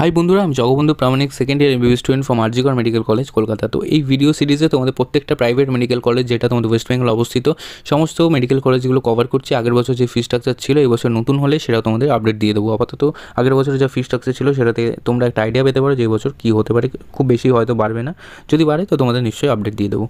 high বন্ধুরা আমি Jagabandhu Pramanik second year MBBS student from RG Kar medical college Kolkata তো এই ভিডিও সিরিজে তোমাদের প্রত্যেকটা প্রাইভেট মেডিকেল কলেজ যেটা তোমাদের ওয়েস্ট বেঙ্গল অবস্থিত সমস্ত মেডিকেল কলেজগুলো কভার করছি আগের বছর যে ফি স্ট্রাকচার ছিল এই বছর নতুন হলে সেটা তোমাদের আপডেট দিয়ে দেবো আপাতত আগের বছর যা ফি স্ট্রাকচার ছিল সেটাতে তোমরা একটা আইডিয়া পেতে পারো যে বছর কী হতে পারে খুব বেশি হয়তো বাড়বে না যদি বাড়ে তো তোমাদের নিশ্চয়ই আপডেট দিয়ে দেবো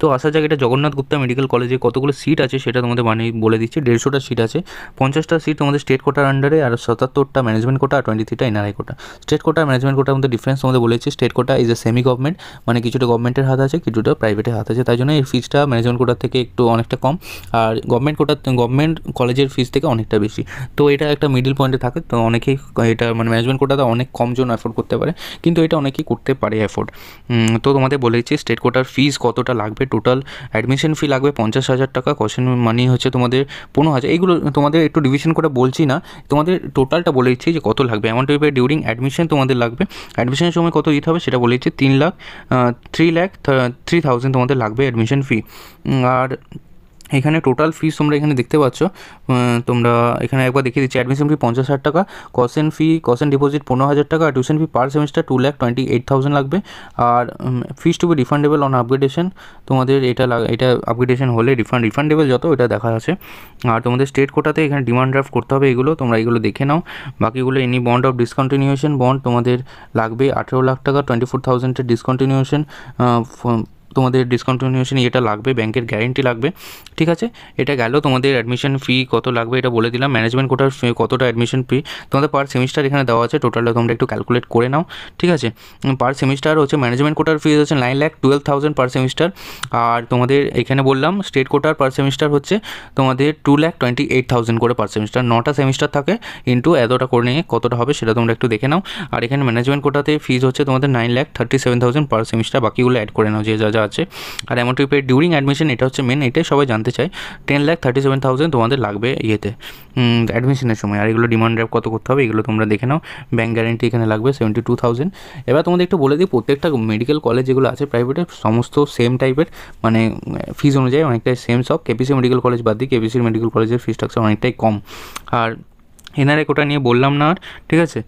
তো আসা যাক এটা জগন্নাথ গুপ্তা মেডিকেল কলেজে কতগুলো সিট আছে সেটা তোমাদের বানিয়ে বলে দিচ্ছি দেড়শোটা সিট আছে পঞ্চাশটা সিট তোমাদের স্টেট কোটার আন্ডারে আর সাতাত্তরটা ম্যানেজমেন্ট কোটা আর টোয়েন্টি থ্রিটা NRI quota state quota management কোটার মধ্যে ডিফারেন্স তোমাদের বলেছি state quota is a semi government মানে কিছুটা গভর্নমেন্টের হাত আছে কিছুটা প্রাইভেটের হাত আছে তাই জন্য এই ফিজটা ম্যানেজমেন্ট কোটার থেকে একটু অনেকটা কম আর গভর্নমেন্ট কোটার গভর্নমেন্ট কলেজের ফিজ থেকে অনেকটা বেশি তো এটা একটা মিডিল পয়েন্টে থাকে তো অনেকেই এটা মানে ম্যানেজমেন্ট কোটাতে অনেক কমজন অ্যাফোর্ড করতে পারে কিন্তু এটা অনেকেই করতে পারে অ্যাফোর্ড তো তোমাদের বলেছি স্টেট কোটার ফিজ কতটা লাগবে টোটাল অ্যাডমিশন ফি লাগবে পঞ্চাশ হাজার টাকা কোশ্চেন মানি হচ্ছে তোমাদের পনেরো হাজার এইগুলো তোমাদের একটু ডিভিশন করে বলছি না তোমাদের টোটালটা বলে দিচ্ছি যে কত লাগবে অ্যামাউন্ট ডিউরিং অ্যাডমিশন অ্যাডমিশন তোমাদের লাগবে অ্যাডমিশনের সময় কত দিতে হবে সেটা বলেছে তিন lakh three lakh three thousand তোমাদের লাগবে অ্যাডমিশন ফি আর এখানে টোটাল ফিস তোমরা এখানে দেখতে পাচ্ছ তোমরা এখানে একবার দেখিয়ে দিচ্ছি অ্যাডমিশন ফি পঞ্চাশ হাজার টাকা কসেন ফি কসেন ডিপোজিট পনেরো হাজার টাকা আর tuition fee per semester two lakh twenty eight thousand লাগবে আর fees to be refundable on upgradation তোমাদের এটা এটা আপগ্রেডেশন হলে রিফান্ড রিফান্ডেবল যত এটা দেখা আছে আর তোমাদের স্টেট কোটাতে এখানে ডিমান্ড ড্রাফট করতে হবে এগুলো তোমরা এগুলো দেখে নাও বাকিগুলো any bond of discontinuation bond তোমাদের লাগবে আঠেরো লাখ টাকা টোয়েন্টি ফোর থাউজেন্ডের ডিসকন্টিনিউশন তোমাদের ডিসকন্টিনিউশনে এটা লাগবে ব্যাংকের গ্যারেন্টি লাগবে ঠিক আছে এটা গেল তোমাদের অ্যাডমিশন ফি কত লাগবে এটা বলে দিলাম ম্যানেজমেন্ট কোটার কতটা অ্যাডমিশন ফি তোমাদের পার সেমিস্টার এখানে দেওয়া আছে টোটালটা তোমরা একটু ক্যালকুলেট করে নাও ঠিক আছে পার সেমিস্টার হচ্ছে ম্যানেজমেন্ট কোটার ফিজ হচ্ছে nine lakh twelve thousand per semester আর তোমাদের এখানে বললাম স্টেট কোটার পার সেমিস্টার হচ্ছে তোমাদের two lakh twenty eight thousand করে পার সেমিস্টার নটা সেমিস্টার থাকে ইন্টু এতটা করে নিয়ে কতটা হবে সেটা তোমরা একটু দেখে নাও আর এখানে ম্যানেজমেন্ট কোটাতে ফিজ হচ্ছে তোমাদের nine lakh thirty seven thousand per semester বাকিগুলো অ্যাড করে নাও যে যা যা আছে আর amount to pay during admission এটা হচ্ছে মেন এটাই সবাই জানতে চাই ten lakh thirty seven thousand তোমাদের লাগবে ইয়েতে অ্যাডমিশনের সময় আর এগুলো ডিমান্ড ড্রাইভ কত করতে হবে এগুলো তোমরা দেখে নাও ব্যাঙ্ক গ্যারেন্টি এখানে লাগবে সেভেন্টি টু থাউজেন্ড এবার তোমাদের একটু বলে দিই প্রত্যেকটা মেডিকেল কলেজ যেগুলো আছে প্রাইভেটের সমস্ত সেম টাইপের মানে ফিজ অনুযায়ী অনেকটাই সেম সব কেপিসি মেডিকেল কলেজ বাদ দিই কেপিসি মেডিকেল কলেজের ফি স্ট্রাকচার অনেকটাই কম আর এনআরএ কোটা নিয়ে বললাম না আর ঠিক আছে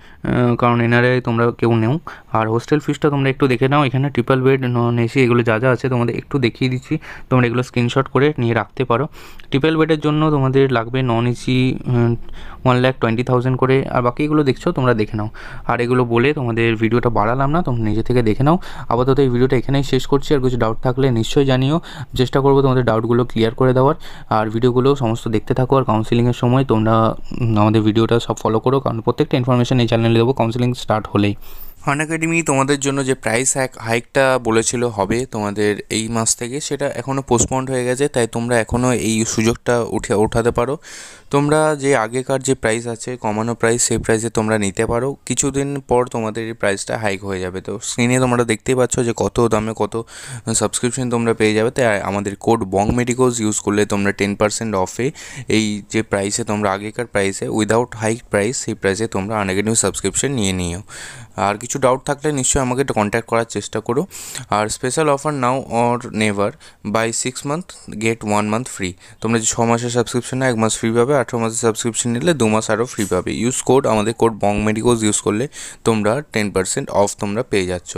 কারণ এনআরএ তোমরা কেউ নেও আর হোস্টেল ফিসটা তোমরা একটু দেখে নাও এখানে ট্রিপল বেড নন এসি এগুলো যা যা আছে তোমাদের একটু দেখিয়ে দিচ্ছি তোমরা এগুলো স্ক্রিনশট করে নিয়ে রাখতে পারো ট্রিপল বেডের জন্য তোমাদের লাগবে non AC one lakh twenty thousand করে আর বাকি এগুলো দেখছো তোমরা দেখে নাও আর এগুলো বলে তোমাদের ভিডিওটা বাড়ালাম না তোমরা নিজে থেকে দেখে নাও আপাতত এই ভিডিওটা এখানেই শেষ করছি আর কিছু ডাউট থাকলে নিশ্চয়ই জানিও চেষ্টা করবো তোমাদের ডাউটগুলো ক্লিয়ার করে দেওয়ার আর ভিডিওগুলো সমস্ত দেখতে থাকো আর কাউন্সিলিংয়ের সময় তোমরা আমাদের ভিডিওটা সব ফলো করো কারণ প্রত্যেকটা ইনফরমেশন এই চ্যানেলে দেবো কাউন্সেলিং স্টার্ট হলেই ফান একাডেমি তোমাদের জন্য যে প্রাইস হ্যাক হাইকটা বলেছিল হবে তোমাদের এই মাস থেকে সেটা এখনও পোস্টপন্ড হয়ে গেছে তাই তোমরা এখনও এই সুযোগটা উঠে ওঠাতে পারো তোমরা যে আগেকার যে প্রাইস আছে কমানো প্রাইস সেই প্রাইসে তোমরা নিতে পারো কিছুদিন পর তোমাদের এই প্রাইসটা হাইক হয়ে যাবে তো স্ক্রিনে তোমরা দেখতেই পাচ্ছ যে কত দামে কত সাবস্ক্রিপশন তোমরা পেয়ে যাবে তাই আমাদের কোড বং মেডিকোজ ইউজ করলে তোমরা টেন পার্সেন্ট অফে এই যে প্রাইসে তোমরা আগেকার প্রাইসে উইদাউট হাইক প্রাইস সেই প্রাইসে তোমরা আনএকাডেমি সাবস্ক্রিপশন নিয়ে নিও আর কিছু কিছু ডাউট থাকলে নিশ্চয়ই আমাকে কন্ট্যাক্ট করার চেষ্টা করো আর special offer now or never buy six month get one month free তোমরা যে ছ মাসের সাবস্ক্রিপশন এক মাস ফ্রি পাবে আঠেরো মাসের সাবস্ক্রিপশন নিলে দু মাস আরও ফ্রি পাবে ইউজ কোড আমাদের কোড বং মেডিকোজ ইউজ করলে তোমরা টেন পার্সেন্ট অফ তোমরা পেয়ে যাচ্ছ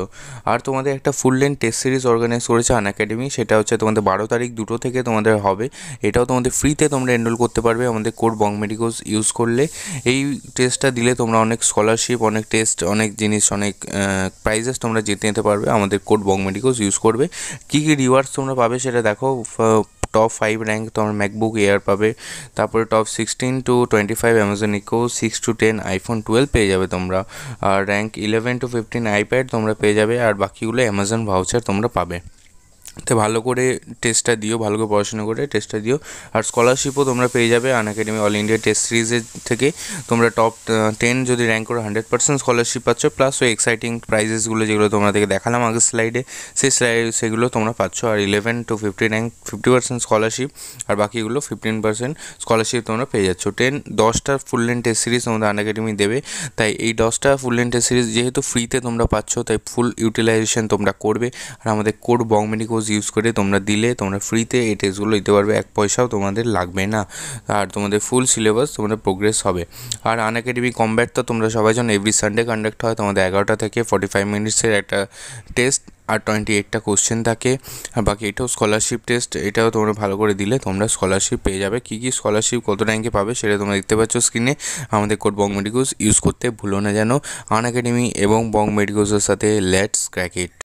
আর তোমাদের একটা full length test series organise করেছে আন একাডেমি সেটা হচ্ছে তোমাদের বারো তারিখ দুটো থেকে তোমাদের হবে এটাও তোমাদের ফ্রিতে তোমরা এনরোল করতে পারবে আমাদের কোড বং মেডিকোজ ইউজ করলে এই টেস্টটা দিলে তোমরা অনেক স্কলারশিপ অনেক টেস্ট অনেক জিনিস অনেক অনেক প্রাইজেস তোমরা জিতে নিতে পারবে আমাদের কোড বং মেডিকোস ইউজ করবে কী কী রিওয়ার্ডস তোমরা পাবে সেটা দেখো টপ ফাইভ র্যাঙ্ক তোমার ম্যাকবুক এয়ার পাবে তারপরে top sixteen to twenty five Amazon Echo six to ten iPhone twelve পেয়ে যাবে তোমরা আর rank eleven to fifteen iPad তোমরা পেয়ে যাবে আর বাকিগুলো অ্যামাজন ভাউচার তোমরা পাবে তো ভালো করে টেস্টটা দিও ভালো করে পড়াশোনা করে টেস্টটা দিও আর স্কলারশিপও তোমরা পেয়ে যাবে Unacademy all India test সিরিজের থেকে তোমরা টপ টেন যদি র্যাঙ্ক করো হান্ড্রেড পার্সেন্ট স্কলারশিপ পাচ্ছ প্লাস ওই এক্সাইটিং প্রাইজেসগুলো যেগুলো তোমাদেরকে দেখালাম আগের স্লাইডে সেই স্লাইড সেগুলো তোমরা পাচ্ছ আর eleven to fifty rank fifty percent scholarship আর বাকিগুলো ফিফটিন পার্সেন্ট স্কলারশিপ তোমরা পেয়ে যাচ্ছ টেন দশটা ফুল লেন টেস্ট সিরিজ তোমাদের আন একাডেমি দেবে তাই এই দশটা ফুল লেন টেস্ট সিরিজ যেহেতু ফ্রিতে তোমরা পাচ্ছ তাই ফুল ইউটিলাইজেশন তোমরা করবে আর আমাদের code bong medicos course use করে তোমরা দিলে তোমরা ফ্রিতে এই টেস্টগুলো দিতে পারবে এক পয়সাও তোমাদের লাগবে না আর তোমাদের ফুল সিলেবাস তোমাদের প্রোগ্রেস হবে আর আন একাডেমি কম্ব্যাট তো তোমরা সবাই জানো এভরি সানডে কন্ডাক্ট হয় তোমাদের এগারোটা থেকে ফর্টি ফাইভ মিনিটসের একটা টেস্ট আর টোয়েন্টি এইটটা কোশ্চেন থাকে আর বাকি এটাও স্কলারশিপ টেস্ট এটাও তোমরা ভালো করে দিলে তোমরা স্কলারশিপ পেয়ে যাবে কী কী স্কলারশিপ কত র্যাঙ্কে পাবে সেটা তোমরা দেখতে পাচ্ছ স্ক্রিনে আমাদের কোড বং মেডিকোস ইউজ করতে ভুলো না যেন আন একাডেমি এবং বং মেডিকোসের সাথে লেটস ক্র্যাকেট